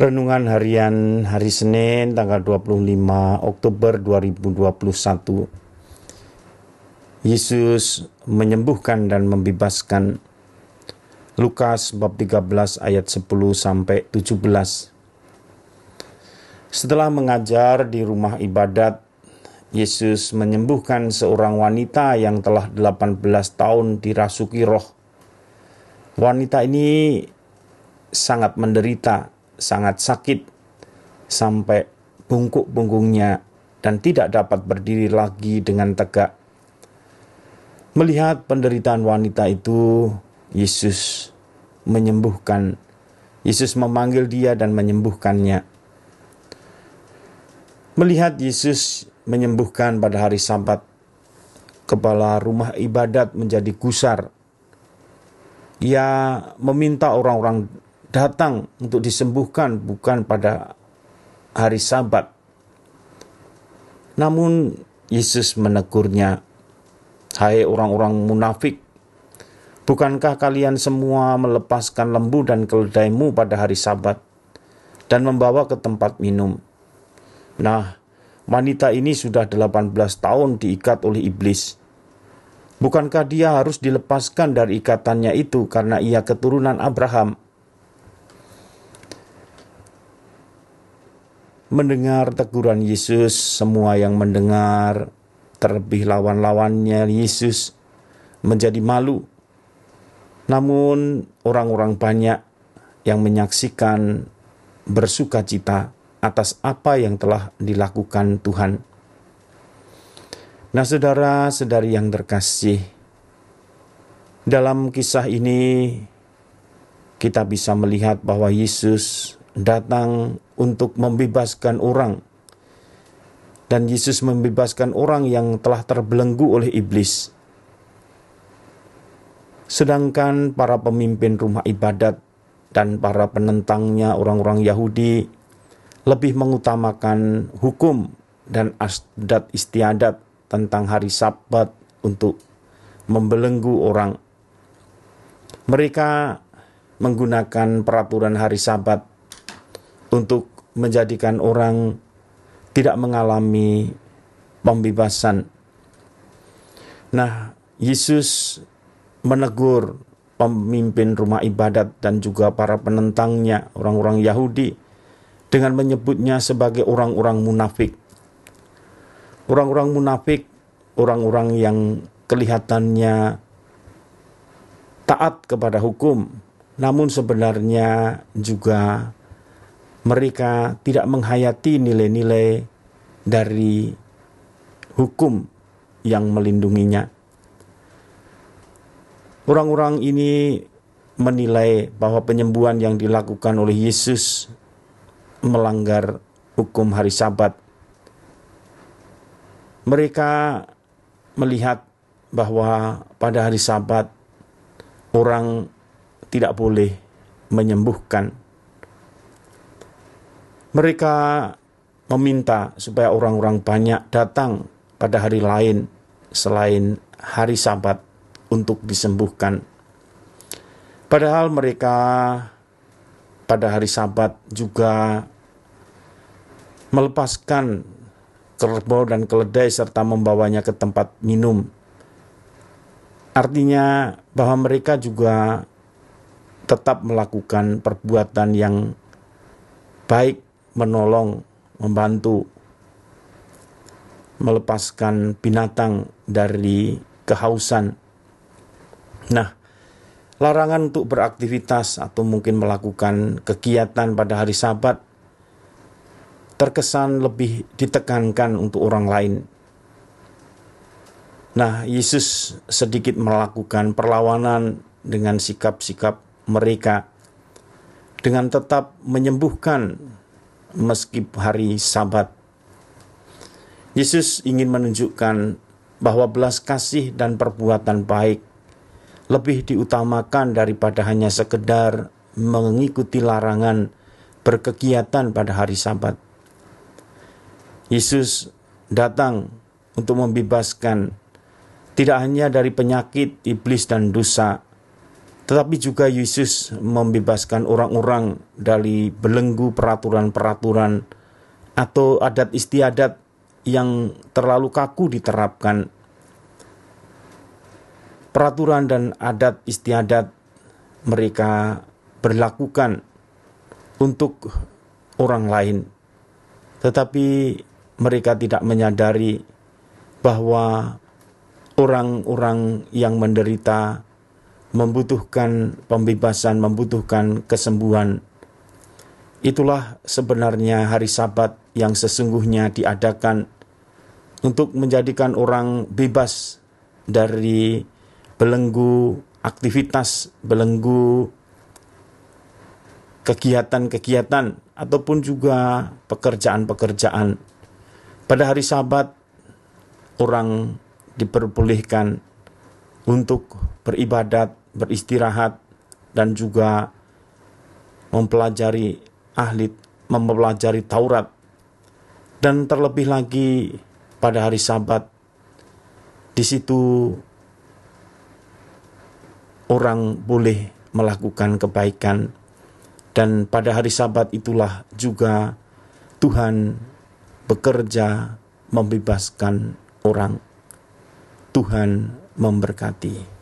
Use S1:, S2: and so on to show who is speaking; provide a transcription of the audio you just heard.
S1: Renungan harian hari Senin tanggal 25 Oktober 2021. Yesus menyembuhkan dan membebaskan. Lukas bab 13 ayat 10 sampai 17. Setelah mengajar di rumah ibadat, Yesus menyembuhkan seorang wanita yang telah 18 tahun dirasuki roh. Wanita ini sangat menderita sangat sakit sampai bungkuk punggungnya dan tidak dapat berdiri lagi dengan tegak. Melihat penderitaan wanita itu, Yesus menyembuhkan. Yesus memanggil dia dan menyembuhkannya. Melihat Yesus menyembuhkan pada hari Sabat, kepala rumah ibadat menjadi gusar. Ia meminta orang-orang datang untuk disembuhkan bukan pada hari Sabat. Namun Yesus menegurnya, "Hai orang-orang munafik, bukankah kalian semua melepaskan lembu dan keledaimu pada hari Sabat dan membawa ke tempat minum?" Nah, wanita ini sudah 18 tahun diikat oleh iblis. Bukankah dia harus dilepaskan dari ikatannya itu karena ia keturunan Abraham? mendengar teguran Yesus, semua yang mendengar, terlebih lawan-lawannya Yesus, menjadi malu. Namun, orang-orang banyak yang menyaksikan bersuka cita atas apa yang telah dilakukan Tuhan. Nah, saudara-saudari yang terkasih, dalam kisah ini kita bisa melihat bahwa Yesus datang untuk membebaskan orang. Dan Yesus membebaskan orang yang telah terbelenggu oleh iblis. Sedangkan para pemimpin rumah ibadat dan para penentangnya orang-orang Yahudi lebih mengutamakan hukum dan adat istiadat tentang hari Sabat untuk membelenggu orang. Mereka menggunakan peraturan hari Sabat untuk menjadikan orang tidak mengalami pembebasan. Nah, Yesus menegur pemimpin rumah ibadat dan juga para penentangnya, orang-orang Yahudi, dengan menyebutnya sebagai orang-orang munafik. Orang-orang munafik, orang-orang yang kelihatannya taat kepada hukum, namun sebenarnya juga mereka tidak menghayati nilai-nilai dari hukum yang melindunginya. Orang-orang ini menilai bahwa penyembuhan yang dilakukan oleh Yesus melanggar hukum hari Sabat. Mereka melihat bahwa pada hari Sabat orang tidak boleh menyembuhkan mereka meminta supaya orang-orang banyak datang pada hari lain selain hari Sabat untuk disembuhkan. Padahal mereka pada hari Sabat juga melepaskan kerbau dan keledai serta membawanya ke tempat minum. Artinya bahwa mereka juga tetap melakukan perbuatan yang baik menolong, membantu melepaskan binatang dari kehausan. Nah, larangan untuk beraktivitas atau mungkin melakukan kegiatan pada hari Sabat terkesan lebih ditekankan untuk orang lain. Nah, Yesus sedikit melakukan perlawanan dengan sikap-sikap mereka dengan tetap menyembuhkan meski hari Sabat. Yesus ingin menunjukkan bahwa belas kasih dan perbuatan baik lebih diutamakan daripada hanya sekedar mengikuti larangan berkegiatan pada hari Sabat. Yesus datang untuk membebaskan tidak hanya dari penyakit, iblis, dan dosa, tetapi juga Yesus membebaskan orang-orang dari belenggu peraturan-peraturan atau adat istiadat yang terlalu kaku diterapkan. Peraturan dan adat istiadat mereka berlakukan untuk orang lain, tetapi mereka tidak menyadari bahwa orang-orang yang menderita membutuhkan pembebasan, membutuhkan kesembuhan. Itulah sebenarnya hari Sabat yang sesungguhnya diadakan untuk menjadikan orang bebas dari belenggu aktivitas, belenggu kegiatan-kegiatan ataupun juga pekerjaan-pekerjaan. Pada hari Sabat orang diperbolehkan untuk beribadat beristirahat dan juga mempelajari ahli mempelajari Taurat dan terlebih lagi pada hari Sabat di situ orang boleh melakukan kebaikan dan pada hari Sabat itulah juga Tuhan bekerja membebaskan orang Tuhan memberkati.